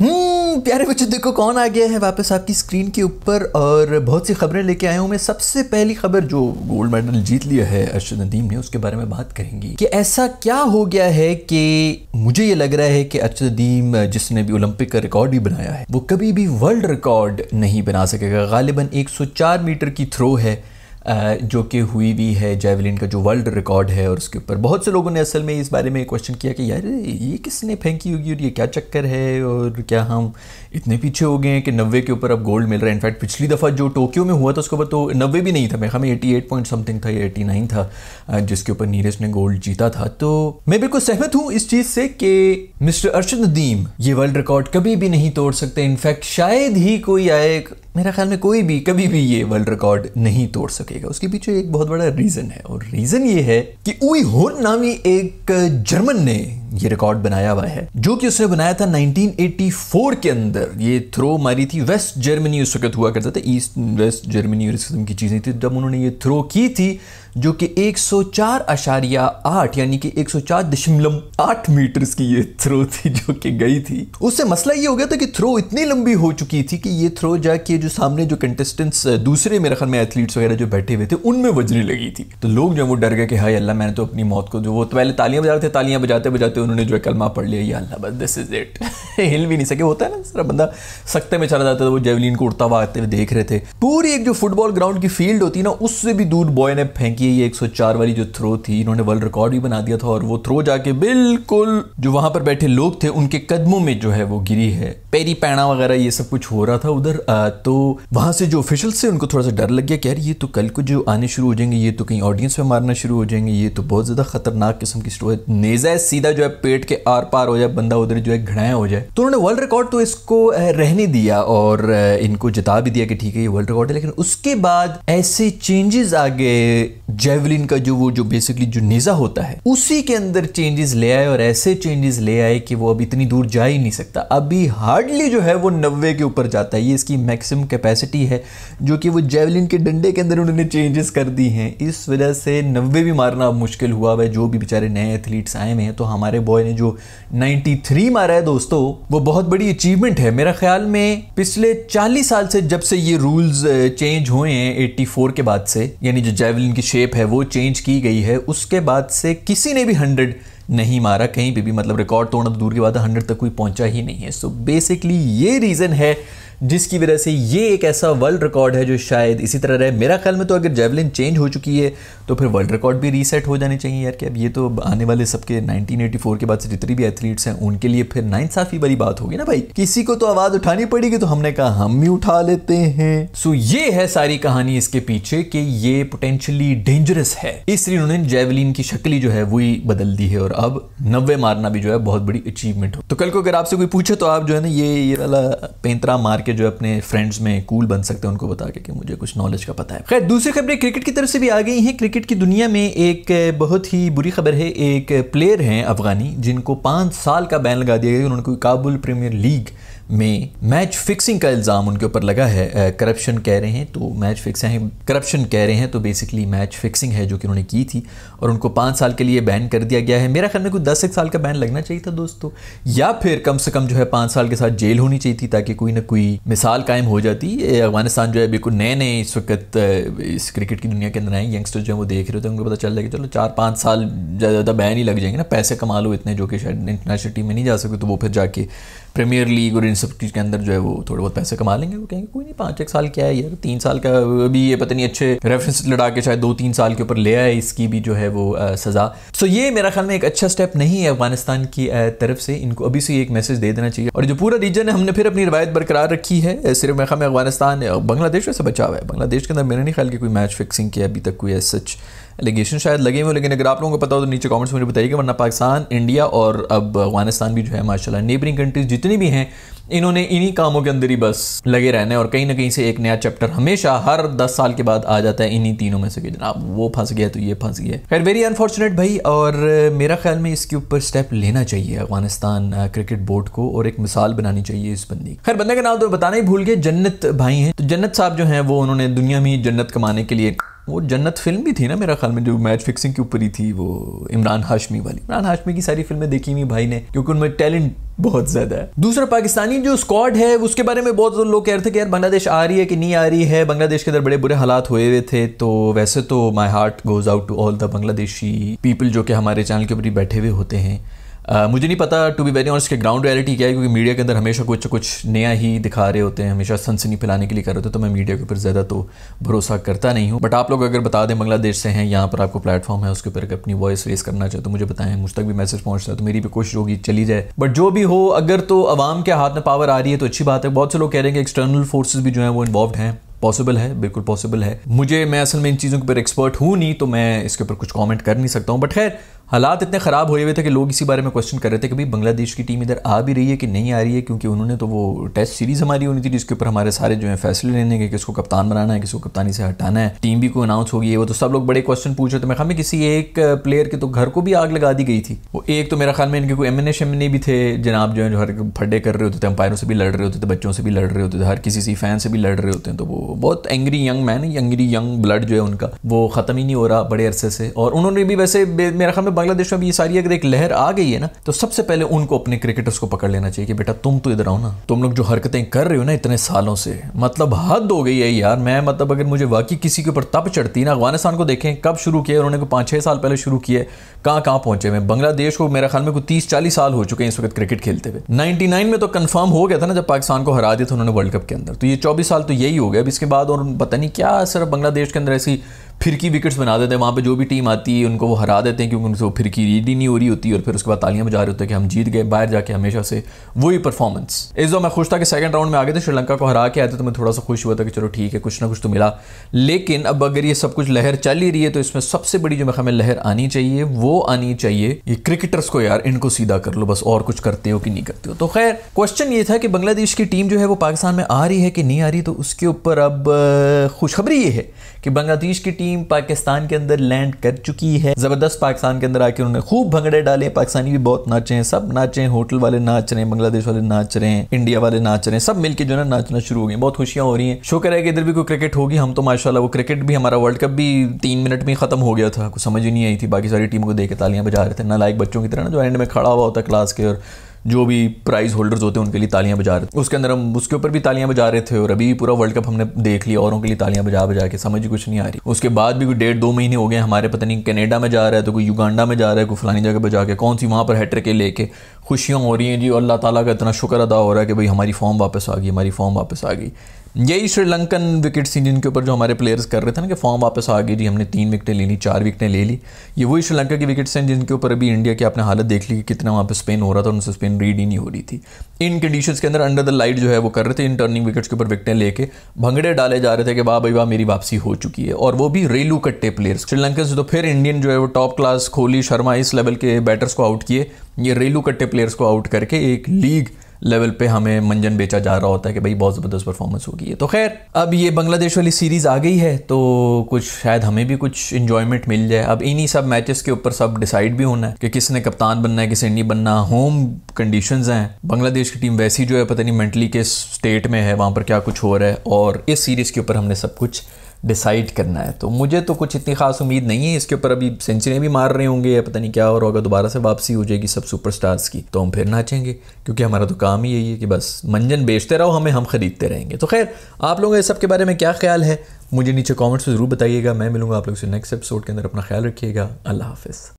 हम्म, प्यारे बच्चों देखो कौन आ गया है वापस आपकी स्क्रीन के ऊपर और बहुत सी खबरें लेके आया हूँ मैं सबसे पहली खबर जो गोल्ड मेडल जीत लिया है अर्शद नदीम ने उसके बारे में बात करेंगी कि ऐसा क्या हो गया है कि मुझे ये लग रहा है कि अर्शद नदीम जिसने भी ओलंपिक का रिकॉर्ड भी बनाया है वो कभी भी वर्ल्ड रिकॉर्ड नहीं बना सकेगा गालिबा एक मीटर की थ्रो है जो कि हुई भी है जेवलिन का जो वर्ल्ड रिकॉर्ड है और उसके ऊपर बहुत से लोगों ने असल में इस बारे में क्वेश्चन किया कि यार ये किसने फेंकी होगी और ये क्या चक्कर है और क्या हम इतने पीछे हो गए हैं कि नब्बे के ऊपर अब गोल्ड मिल रहा है इनफैक्ट पिछली दफ़ा जो टोक्यो में हुआ था उसके ऊपर तो नब्बे भी नहीं था मेरे ख्याल में एटी एट पॉइंट समथिंग था या एटी नाइन था जिसके ऊपर नीरज ने गोल्ड जीता था तो मैं बिल्कुल सहमत हूँ इस चीज़ से कि मिस्टर अर्शद नदीम ये वर्ल्ड रिकॉर्ड कभी भी नहीं तोड़ सकते इनफैक्ट शायद ही कोई आए मेरा ख्याल में कोई भी कभी भी ये वर्ल्ड रिकॉर्ड नहीं तोड़ सकेगा उसके पीछे एक बहुत बड़ा रीज़न है और रीज़न ये है कि उई होन नामी एक जर्मन ने ये रिकॉर्ड बनाया हुआ है जो कि उसने बनाया था 1984 के अंदर ये थ्रो मारी थी वेस्ट जर्मनी उस वक्त हुआ करता था ईस्ट वेस्ट जर्मनी और इस किस्म की चीज़ें थी जब उन्होंने ये थ्रो की थी जो कि एक आठ यानी कि एक दशमलव आठ मीटर की ये थ्रो थी जो कि गई थी उससे मसला ये हो गया था कि थ्रो इतनी लंबी हो चुकी थी कि ये थ्रो जाके जो सामने जो कंटेस्टेंट्स दूसरे मेरे ख्याल में एथलीट्स वगैरह जो बैठे हुए थे उनमें वजने लगी थी तो लोग जो वो डर गए कि हाई अल्लाह मैंने तो अपनी मौत को जो वो तो पहले तालियां बजा रहे थे तालियां बजाते बजाते उन्होंने जो है कलमा पढ़ लिया अल्लाह बस दिस इज इट हिल भी नहीं सके होता है ना सारा बंदा सख्ते में चला जाता था वो जेवलिन को उड़ता हुआ आते हुए देख रहे थे पूरी एक जो फुटबॉल ग्राउंड की फील्ड होती है ना उससे भी दूर बॉय ने फेंकी कि ये 104 वाली जो थ्रो थी इन्होंने वर्ल्ड रिकॉर्ड भी बना दिया था और वो थ्रो जाके बिल्कुल जो वहां पर बैठे लोग थे उनके कदमों में जो है वो गिरी है पेरी पैना वगैरह ये सब कुछ हो रहा था उधर तो वहां से जो ऑफिशल्स थे उनको थोड़ा सा डर लग गया कह रही ये तो कल को जो आने शुरू हो जाएंगे ये तो कहीं ऑडियंस में मारना शुरू हो जाएंगे ये तो बहुत ज्यादा खतरनाक किस्म की स्टोरी नेजा सीधा जो है पेट के आर पार हो जाए बंदा उधर जो है घड़ाया हो जाए तो उन्होंने वर्ल्ड रिकॉर्ड तो इसको रहने दिया और इनको जिता भी दिया कि ठीक है ये वर्ल्ड रिकॉर्ड है लेकिन उसके बाद ऐसे चेंजेस आ गए जेवलिन का जो वो जो बेसिकली जो नेज़ा होता है उसी के अंदर चेंजेस ले आए और ऐसे चेंजेस ले आए कि वो अब इतनी दूर जा ही नहीं सकता अभी हार्डली जो है वो नब्बे के ऊपर जाता है ये इसकी मैक्सिमम कैपेसिटी है जो कि वो जेवलिन के डंडे के अंदर उन्होंने चेंजेस कर दी हैं इस वजह से नब्बे भी मारना अब मुश्किल हुआ है जो भी बेचारे नए एथलीट्स आए हुए हैं तो हमारे बॉय ने जो नाइन्टी मारा है दोस्तों वो बहुत बड़ी अचीवमेंट है मेरा ख्याल में पिछले चालीस साल से जब से ये रूल्स चेंज हुए हैं एट्टी के बाद से यानी जो जेवलिन की शेप शेप है वो चेंज की गई है उसके बाद से किसी ने भी हंड्रेड नहीं मारा कहीं पे भी मतलब रिकॉर्ड तोड़ना तो दूर के बाद हंड्रेड तक कोई पहुंचा ही नहीं है सो so बेसिकली ये रीज़न है जिसकी वजह से ये एक ऐसा वर्ल्ड रिकॉर्ड है जो शायद इसी तरह रहे मेरा ख्याल में तो अगर जेवलिन चेंज हो चुकी है तो फिर वर्ल्ड रिकॉर्ड भी रीसेट हो जाने चाहिए यार कि अब ये तो आने वाले सबके 1984 के बाद से जितनी भी एथलीट्स हैं उनके लिए फिर नाइंसाफ़ी वाली बात होगी ना भाई किसी को तो आवाज़ उठानी पड़ेगी तो हमने कहा हम भी उठा लेते हैं सो ये है सारी कहानी इसके पीछे कि ये पोटेंशियली डेंजरस है इसलिए उन्होंने जेवलिन की शक्ल जो है वही बदल दी है और अब नब्बे मारना भी जो है बहुत बड़ी अचीवमेंट हो तो कल को अगर आपसे कोई पूछे तो आप जो है ना ये ये वाला पेंतरा मार के आपके जो अपने फ्रेंड्स में कूल बन सकते हैं उनको बता के कि मुझे कुछ नॉलेज का पता है खैर दूसरी खबरें क्रिकेट की तरफ से भी आ गई हैं क्रिकेट की दुनिया में एक बहुत ही बुरी खबर है एक प्लेयर हैं अफगानी जिनको पाँच साल का बैन लगा दिया गया उन्होंने काबुल प्रीमियर लीग में मैच फिक्सिंग का इल्ज़ाम उनके ऊपर लगा है करप्शन कह रहे हैं तो मैच फिक्स हैं करप्शन कह रहे हैं तो बेसिकली मैच फिक्सिंग है जो कि उन्होंने की थी और उनको पाँच साल के लिए बैन कर दिया गया है मेरा ख्याल में कोई दस एक साल का बैन लगना चाहिए था दोस्तों या फिर कम से कम जो है पाँच साल के साथ जेल होनी चाहिए थी ताकि कोई ना कोई मिसाल कायम हो जाती अफगानिस्तान जो है बिल्कुल नए नए इस वक्त इस क्रिकेट की दुनिया के अंदर आए यंगस्टर जो है वो देख रहे होते हैं उनको पता चल जाएगा चलो चार पाँच साल ज़्यादा ज़्यादा बैन ही लग जाएंगे ना पैसे कमा लो इतने जो कि शायद इंटरनेशनल टीम में नहीं जा सके तो वो फिर जाके प्रीमियर लीग और इन सब चीज़ के अंदर जो है वो थोड़े बहुत पैसे कमा लेंगे वो कहेंगे कोई नहीं पाँच एक साल क्या है यार तीन साल का अभी ये पता नहीं अच्छे रेफरेंस लड़ा के शायद दो तीन साल के ऊपर ले आए इसकी भी जो है वो सज़ा सो ये मेरा ख्याल में एक अच्छा स्टेप नहीं है अफगानिस्तान की तरफ से इनको अभी से एक मैसेज दे देना चाहिए और जो पूरा रीजन है हमने फिर अपनी रवायत बरकरार रखी है सिर्फ मेरा ख्याल में अफगानिस्तान बांग्लादेश से बचा हुआ है बांग्लादेश के अंदर मेरे नहीं ख्याल की कोई मैच फिक्सिंग की अभी तक कोई सच एलिगेशन शायद लगे हुए लेकिन अगर आप लोगों को पता हो तो नीचे कमेंट्स में मुझे बताइएगा वरना पाकिस्तान इंडिया और अब अफगानिस्तान भी जो है माशाल्लाह नेबरिंग कंट्रीज जितनी भी हैं इन्होंने इन्हीं कामों के अंदर ही बस लगे रहने और कहीं ना कहीं से एक नया चैप्टर हमेशा हर दस साल के बाद आ जाता है इन्हीं तीनों में से जनाब वो फंस गया तो ये फंस गया खैर वेरी अनफॉर्चुनेट भाई और मेरा ख्याल में इसके ऊपर स्टेप लेना चाहिए अफगानिस्तान क्रिकेट बोर्ड को और एक मिसाल बनानी चाहिए इस बंदी खैर बंदे का नाम तो बताना ही भूल गए जन्नत भाई हैं तो जन्नत साहब जो हैं वो उन्होंने दुनिया में जन्नत कमाने के लिए वो जन्नत फिल्म भी थी ना मेरा ख्याल में जो मैच फिक्सिंग के ऊपर ही थी वो इमरान हाशमी वाली इमरान हाशमी की सारी फिल्में देखी हुई भाई ने क्योंकि उनमें टैलेंट बहुत ज़्यादा है दूसरा पाकिस्तानी जो स्क्वाड है उसके बारे में बहुत लोग कह रहे थे कि यार बांग्लादेश आ रही है कि नहीं आ रही है बांग्लादेश के अंदर बड़े बुरे हालात हुए हुए थे तो वैसे तो my heart goes out to all the Bangladeshi people जो कि हमारे चैनल के ऊपर ही बैठे हुए होते हैं मुझे नहीं पता टू बी वेरी और के ग्राउंड रियलिटी क्या है क्योंकि मीडिया के अंदर हमेशा कुछ कुछ नया ही दिखा रहे होते हैं हमेशा सनसनी फैलाने के लिए कर रहे होते तो मैं मीडिया के ऊपर ज़्यादा तो भरोसा करता नहीं हूँ बट आप लोग अगर बता दें बांग्लादेश से हैं यहाँ पर आपको प्लेटफॉर्म है उसके ऊपर अपनी वॉइस रेस करना चाहिए तो मुझे बताएं मुझ तक भी मैसेज पहुँचता है तो मेरी भी कोशिश होगी चली जाए बट जो भी हो अगर तो आवाम के हाथ में पावर आ रही है तो अच्छी बात है बहुत से लोग कह रहे हैं एक्सटर्नल फोर्सेज भी जो है वो इन्वॉल्व हैं पॉसिबल है बिल्कुल पॉसिबल है मुझे मैं असल में इन चीज़ों के ऊपर एक्सपर्ट हूँ नहीं तो मैं इसके ऊपर कुछ कॉमेंट कर नहीं सकता हूँ बट खैर हालात इतने ख़राब हुए हुए थे कि लोग इसी बारे में क्वेश्चन कर रहे थे कि भाई बांग्लादेश की टीम इधर आ भी रही है कि नहीं आ रही है क्योंकि उन्होंने तो वो टेस्ट सीरीज़ हमारी होनी थी जिसके ऊपर हमारे सारे जो है फैसले लेने के किसको कप्तान बनाना है किसको कप्तानी से हटाना है टीम भी को अनाउंस होगी वो तो सब लोग बड़े क्वेश्चन पूछ रहे थे मेरे ख्याल में किसी एक प्लेयर के तो घर को भी आग लगा दी गई थी वो एक तो मेरा ख्याल में इनके कोई एम एन ए भी थे जनाब जो है हर फड्डे कर रहे होते थे अंपायरों से भी लड़ रहे होते थे बच्चों से भी लड़ रहे होते थे हर किसी से फैन से भी लड़ रहे होते हैं तो वो बहुत angry young man angry young blood जो है उनका वो ख़त्म ही नहीं हो रहा बड़े अरसे से और उन्होंने भी वैसे मेरा ख्याल में बांग्लादेश में भी ये सारी अगर एक लहर आ गई है ना तो सबसे पहले उनको अपने क्रिकेटर्स को पकड़ लेना चाहिए कि बेटा तुम तो इधर आओ ना तुम लोग जो हरकतें कर रहे हो ना इतने सालों से मतलब हद हो गई है यार मैं मतलब अगर मुझे वाकई किसी के ऊपर तप चढ़ती ना अफगानिस्तान को देखें कब शुरू किया उन्होंने पाँच छः साल पहले शुरू किया कहाँ कहाँ पहुंचे मैं बांग्लादेश को मेरा ख्याल में कोई तीस चालीस साल हो चुके हैं इस वक्त क्रिकेट खेलते हुए नाइन्टी में तो कन्फर्म हो गया था ना जब पाकिस्तान को हरा दिया था उन्होंने वर्ल्ड कप के अंदर तो ये चौबीस साल तो यही हो गया अब इसके बाद और पता नहीं क्या असर बांग्लादेश के अंदर ऐसी फिरकी विकेट्स बना देते हैं वहाँ पे जो भी टीम आती है उनको वो हरा देते हैं क्योंकि उनको फिरकी रीड ही नहीं हो रही होती और फिर उसके बाद तालियां बजा रहे होते हैं कि हम जीत गए बाहर जाके हमेशा से वही परफॉर्मेंस इस दो मैं खुश था कि सेकंड राउंड में आ गए थे श्रीलंका को हरा के आए थे तो मैं थोड़ा सा खुश हुआ था कि चलो ठीक है कुछ ना कुछ तो मिला लेकिन अब अगर ये सब कुछ लहर चल ही रही है तो इसमें सबसे बड़ी जो मैं हमें लहर आनी चाहिए वो आनी चाहिए ये क्रिकेटर्स को यार इनको सीधा कर लो बस और कुछ करते हो कि नहीं करते हो तो खैर क्वेश्चन ये था कि बांग्लादेश की टीम जो है वो पाकिस्तान में आ रही है कि नहीं आ रही तो उसके ऊपर अब खुशखबरी ये है कि बांग्लादेश की टीम टीम पाकिस्तान के अंदर लैंड कर चुकी है जबरदस्त पाकिस्तान के अंदर आके उन्होंने खूब भंगड़े डाले पाकिस्तानी भी बहुत नाचे हैं सब नाचे हैं होटल वाले नाच रहे हैं बांग्लादेश वाले नाच रहे हैं इंडिया वाले नाच रहे हैं सब मिलकर जो है ना नाचना शुरू हो गए बहुत खुशियां हो रही है शो है कि इधर भी कोई क्रिकेट होगी हम तो माशाला वो क्रिकेट भी हमारा वर्ल्ड कप भी तीन मिनट में खत्म हो गया था कुछ समझ ही नहीं आई थी बाकी सारी टीम को देख के तालियां बजा रहे थे ना लाइक बच्चों की तरह ना जो एंड में खड़ा हुआ होता क्लास के और जो भी प्राइज़ होल्डर्स होते हैं उनके लिए तालियां बजा रहे थे उसके अंदर हम उसके ऊपर भी तालियां बजा रहे थे और अभी पूरा वर्ल्ड कप हमने देख लिया औरों के लिए तालियां बजा बजा के समझ कुछ नहीं आ रही उसके बाद भी कोई डेढ़ दो महीने हो गए हमारे पता नहीं कनेडा में जा रहा है तो कोई युगांडा में जा रहा है कोई फलानी जगह पर के कौन सी वहाँ पर हैट्रिक लेके खुशियाँ हो रही हैं जी और अल्लाह ताला का इतना शुक्र अदा हो रहा है कि भाई हमारी फॉर्म वापस आ गई हमारी फॉर्म वापस आ गई यही श्रीलंकन विकेट थी जिनके ऊपर जो हमारे प्लेयर्स कर रहे थे ना कि फॉर्म वापस आ गई जी हमने तीन विकटें ले ली चार विकटें ले ली ये वही श्रीलंका की विकेट्स हैं जिनके ऊपर अभी इंडिया की आपने हालत देख ली कि कितना वहाँ पे स्पेन हो रहा था उनसे स्पेन रीड ही नहीं हो रही थी इन कंडीशन के अंदर अंडर द लाइट जो है वो कर रहे थे इन टर्निंग विकेट्स के ऊपर विकटें लेके भंगड़े डाले जा रहे थे कि वाह भाई वाह मेरी वापसी हो चुकी है और वो भी रेलू कट्टे प्लेयर्स श्रीलंका से तो फिर इंडियन जो है वो टॉप क्लास कोहली शर्मा इस लेवल के बैटर्स को आउट किए ये रेलू कट्टे प्लेयर्स को आउट करके एक लीग लेवल पे हमें मंजन बेचा जा रहा होता है कि भाई बहुत ज़बरदस्त परफॉर्मेंस होगी है तो खैर अब ये बांग्लादेश वाली सीरीज़ आ गई है तो कुछ शायद हमें भी कुछ इन्जॉयमेंट मिल जाए अब इन्हीं सब मैचेस के ऊपर सब डिसाइड भी होना है कि किसने कप्तान बनना है किसने नहीं बनना होम कंडीशन हैं बांग्लादेश की टीम वैसी जो है पता नहीं मेंटली किस स्टेट में है वहाँ पर क्या कुछ हो रहा है और इस सीरीज़ के ऊपर हमने सब कुछ डिसाइड करना है तो मुझे तो कुछ इतनी ख़ास उम्मीद नहीं है इसके ऊपर अभी सेंचुरी भी मार रहे होंगे या पता नहीं क्या और होगा दोबारा से वापसी हो जाएगी सब सुपरस्टार्स की तो हम फिर नाचेंगे क्योंकि हमारा तो काम ही यही है कि बस मंजन बेचते रहो हमें हम ख़रीदते रहेंगे तो खैर आप लोगों का इस सब के बारे में क्या ख्याल है मुझे नीचे कॉमेंट्स में ज़रूर बताइएगा मैं मिलूंगा आप लोग से नेक्स्ट एपिसोड के अंदर अपना ख्याल रखिएगा अल्लाह हाफिज़